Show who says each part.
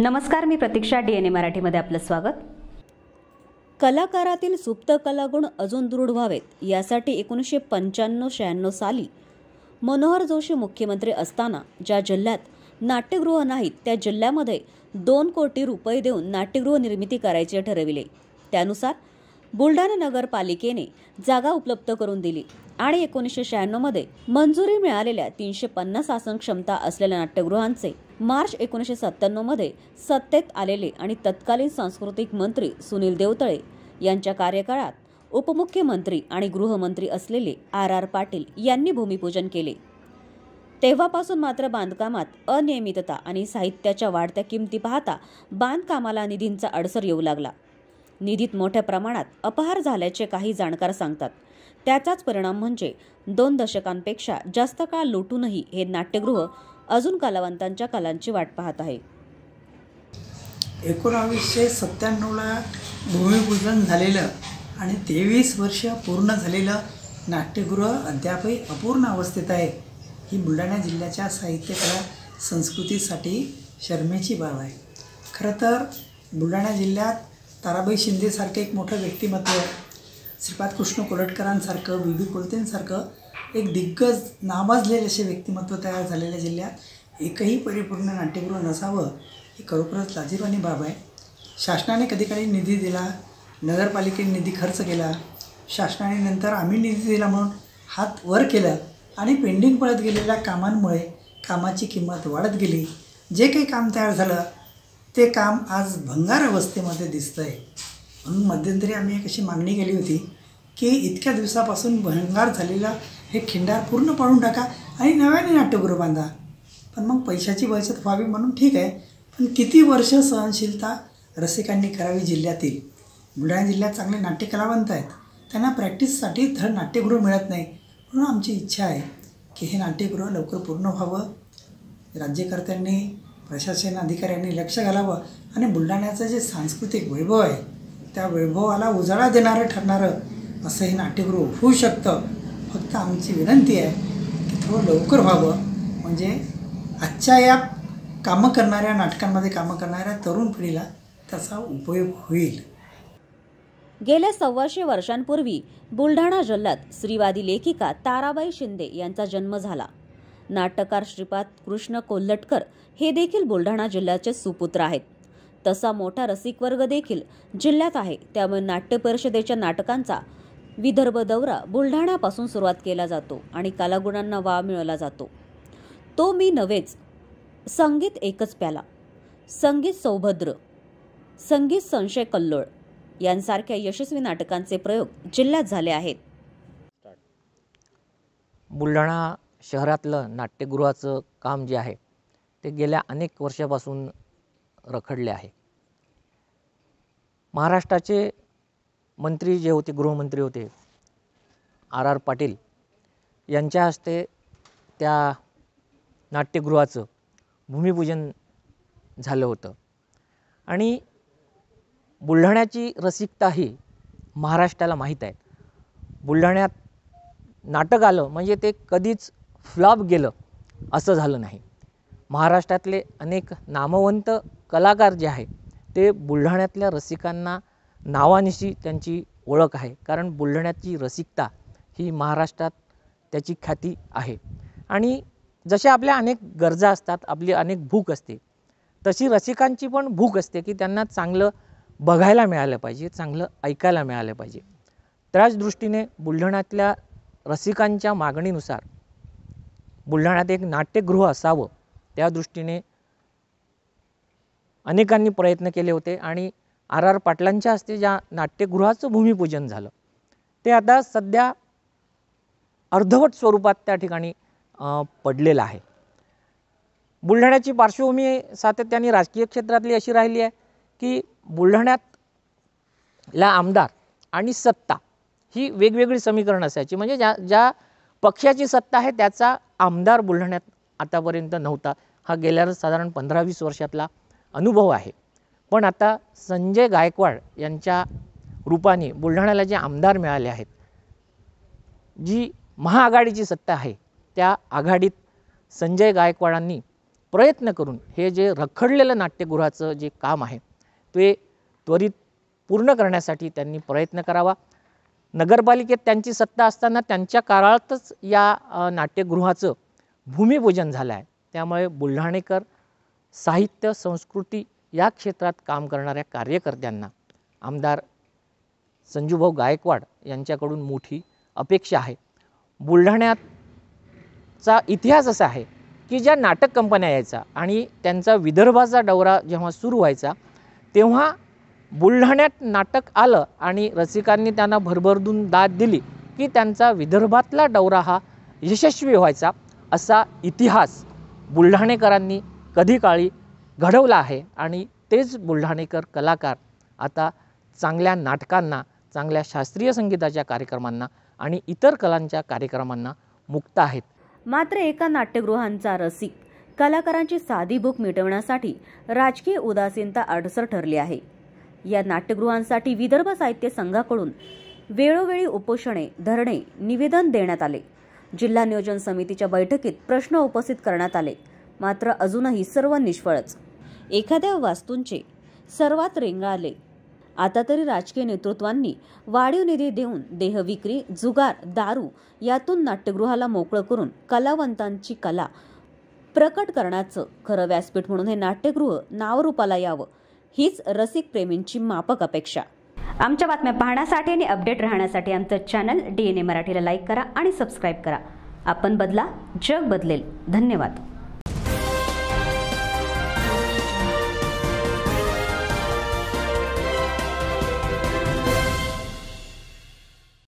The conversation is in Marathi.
Speaker 1: नमस्कार मी प्रतीक्षा डी एन ए मराठीमध्ये आपलं स्वागत कलाकारातील सुप्त कलागुण अजून दृढ व्हावेत यासाठी एकोणीसशे पंच्याण्णव शहाण्णव साली मनोहर जोशी मुख्यमंत्री असताना ज्या जिल्ह्यात नाट्यगृह नाहीत त्या जिल्ह्यामध्ये दोन कोटी रुपये देऊन नाट्यगृह निर्मिती करायचे ठरविले त्यानुसार बुलढाणा नगरपालिकेने जागा उपलब्ध करून दिली आणि एकोणीसशे शहाण्णवमध्ये मंजुरी मिळालेल्या तीनशे पन्नास आसन क्षमता असलेल्या नाट्यगृहांचे मार्च एकोणीसशे सत्त्याण्णवमध्ये सत्तेत आलेले आणि तत्कालीन सांस्कृतिक मंत्री सुनील देवतळे यांच्या कार्यकाळात उपमुख्यमंत्री आणि गृहमंत्री असलेले आर आर पाटील यांनी भूमिपूजन केले तेव्हापासून मात्र बांधकामात अनियमितता आणि साहित्याच्या वाढत्या किमती पाहता बांधकामाला निधींचा अडसर येऊ लागला निधीत मोठ्या प्रमाणात अपहार झाल्याचे काही जाणकार सांगतात त्याचाच परिणाम म्हणजे दोन दशकांपेक्षा जास्त काळ लोटूनही हे नाट्यगृह अजून कलावंतांच्या कलांची वाट पाहत आहे
Speaker 2: एकोणावीसशे सत्त्याण्णवला भूमिपूजन झालेलं आणि तेवीस वर्ष पूर्ण झालेलं नाट्यगृह अद्यापही अपूर्ण अवस्थेत आहे ही बुलढाणा जिल्ह्याच्या साहित्य कला संस्कृतीसाठी शर्मेची बाब आहे खरं तर बुलढाणा जिल्ह्यात ताराबाई शिंदेसारखे एक मोठं व्यक्तिमत्व श्रीपाद कृष्ण कोलटकरांसारखं बी बी कोलतेंसारखं एक दिग्गज नावाजलेले असे व्यक्तिमत्व तयार झालेल्या जिल्ह्यात एकही परिपूर्ण नाट्यगृह नसावं हे खरोखरच लाजीरवाणी बाब आहे शासनाने कधी काही निधी दिला नगरपालिकेने निधी खर्च केला शासनाने नंतर आम्ही निधी दिला म्हणून हात वर केला आणि पेंडिंग पडत गेलेल्या कामांमुळे कामाची किंमत वाढत गेली जे काही काम तयार झालं ते काम आज भंगार अवस्थेमध्ये दिसतं आहे म्हणून मध्यंतरी आम्ही एक अशी मागणी केली होती की इतक्या दिवसापासून भंगार झालेला हे खिंडार पूर्ण पाडून टाका आणि नव्याने नाट्यगृह बांधा पण मग पैशाची बचत व्हावी म्हणून ठीक आहे पण किती वर्ष सहनशीलता रसिकांनी करावी जिल्ह्यातील बुलढाणा जिल्ह्यात चांगले नाट्यकलावंत आहेत त्यांना प्रॅक्टिससाठी धड नाट्यगृह मिळत नाही म्हणून आमची इच्छा आहे की हे नाट्यगृह लवकर पूर्ण व्हावं राज्यकर्त्यांनी प्रशासन अधिकाऱ्यांनी लक्ष घालावं आणि बुलढाण्याचं जे सांस्कृतिक वैभव आहे त्या वैभवाला उजाळा देणारं ठरणारं असं हे नाट्यगृह होऊ शकतं फक्त आमची विनंती आहे की थोडं लवकर व्हावं म्हणजे आजच्या या कामं करणाऱ्या नाटकांमध्ये कामं करणाऱ्या तरुण पिढीला त्याचा उपयोग होईल
Speaker 1: गेल्या सव्वाशे वर्षांपूर्वी बुलढाणा जिल्ह्यात स्त्रीवादी लेखिका ताराबाई शिंदे यांचा जन्म झाला नाटककार श्रीपाद कृष्ण कोल्हटकर हे देखील बुलढाणा जिल्ह्याचे सुपुत्र आहेत तसा मोठा रसिक वर्ग देखील जिल्ह्यात आहे त्यामुळे नाट्य परिषदेच्या नाटकांचा विदर्भ दौरा बुलढाण्यापासून सुरुवात केला जातो आणि कलागुणांना वाव मिळवला जातो तो मी नव्हेच संगीत एकच प्याला संगीत सौभद्र संगीत संशय कल्लोळ यांसारख्या यशस्वी नाटकांचे प्रयोग जिल्ह्यात झाले आहेत
Speaker 3: बुलढाणा शहरातलं नाट्यगृहाचं काम जे आहे ते गेल्या अनेक वर्षापासून रखडले आहे महाराष्ट्राचे मंत्री जे होते गृहमंत्री होते आर आर पाटील यांच्या हस्ते त्या नाट्यगृहाचं भूमिपूजन झालं होतं आणि बुलढाण्याची रसिकता ही महाराष्ट्राला माहीत आहे बुलढाण्यात नाटक आलं म्हणजे ते कधीच फ्लॉप गेलं असं झालं नाही महाराष्ट्रातले अनेक नामवंत कलाकार जे आहे ते बुलढाण्यातल्या रसिकांना नावानिशी त्यांची ओळख आहे कारण बुलढाण्याची रसिकता ही महाराष्ट्रात त्याची ख्याती आहे आणि जशा आपल्या अनेक गरजा असतात आपली अनेक भूक असते तशी रसिकांची पण भूक असते की त्यांना चांगलं बघायला मिळालं पाहिजे चांगलं ऐकायला मिळालं पाहिजे त्याच दृष्टीने बुलढाण्यातल्या रसिकांच्या मागणीनुसार बुलढाण्यात एक नाट्यगृह असावं त्या दृष्टीने अनेकांनी प्रयत्न केले होते आणि आर आर पाटलांच्या हस्ते ज्या नाट्यगृहाचं भूमिपूजन झालं ते आता सध्या अर्धवट स्वरूपात त्या ठिकाणी पडलेलं आहे बुलढाण्याची पार्श्वभूमी सातत्याने राजकीय क्षेत्रातली अशी राहिली आहे की बुलढाण्यात ला आमदार आणि सत्ता ही वेगवेगळी समीकरण असायची म्हणजे ज्या ज्या पक्षाची सत्ता आहे त्याचा आमदार बुलढाण्यात आतापर्यंत नव्हता हा गेल्या साधारण पंधरा वीस वर्षातला अनुभव आहे पण आता संजय गायकवाड यांच्या रूपाने बुलढाण्याला जे आमदार मिळाले आहेत जी महाआघाडीची सत्ता आहे त्या आघाडीत संजय गायकवाडांनी प्रयत्न करून हे जे रखडलेलं नाट्यगृहाचं जे काम आहे ते त्वरित पूर्ण करण्यासाठी त्यांनी प्रयत्न करावा नगरपालिकेत त्यांची सत्ता असताना त्यांच्या काळातच या नाट्यगृहाचं भूमिपूजन झालं आहे त्यामुळे बुलढाणेकर साहित्य संस्कृती या क्षेत्रात काम करणाऱ्या कार्यकर्त्यांना आमदार संजूभाऊ गायकवाड यांच्याकडून मोठी अपेक्षा आहे बुलढाण्याचा इतिहास असा आहे की ज्या नाटक कंपन्या यायचा आणि त्यांचा विदर्भाचा दौरा जेव्हा सुरू व्हायचा तेव्हा बुलढाण्यात नाटक आलं आणि रसिकांनी त्यांना भरभरदून दाद दिली की त्यांचा विदर्भातला दौरा हा यशस्वी व्हायचा असा इतिहास बुलढाणेकरांनी कधी काळी घडवला आहे आणि तेच बुलढाणेकर कलाकार आता चांगल्या नाटकांना चांगल्या शास्त्रीय संगीताच्या
Speaker 1: कार्यक्रमांना आणि इतर कलांच्या कार्यक्रमांना मुक्त आहेत मात्र एका नाट्यगृहांचा रसिक कलाकारांची साधी भूक मिटवण्यासाठी राजकीय उदासीनता अडसर ठरली आहे या नाट्यगृहांसाठी विदर्भ साहित्य संघाकडून वेळोवेळी उपोषणे धरणे निवेदन देण्यात आले जिल्हा नियोजन समितीच्या बैठकीत प्रश्न उपस्थित करण्यात आले मात्र अजूनही सर्व निष्फळच एखाद्या वास्तूंचे सर्वात रेंगाळले आता तरी राजकीय नेतृत्वांनी वाढीव निधी देऊन देहविक्री जुगार दारू यातून नाट्यगृहाला मोकळं करून कलावंतांची कला प्रकट करण्याचं खरं व्यासपीठ म्हणून हे नाट्यगृह नावरूपाला यावं हीच रसिक प्रेमींची मापक अपेक्षा आमच्या बातम्या पाहण्यासाठी आणि अपडेट राहण्यासाठी आमचं चॅनल डी एन ए मराठीला लाईक करा आणि सबस्क्राईब करा आपण बदला जग बदलेल धन्यवाद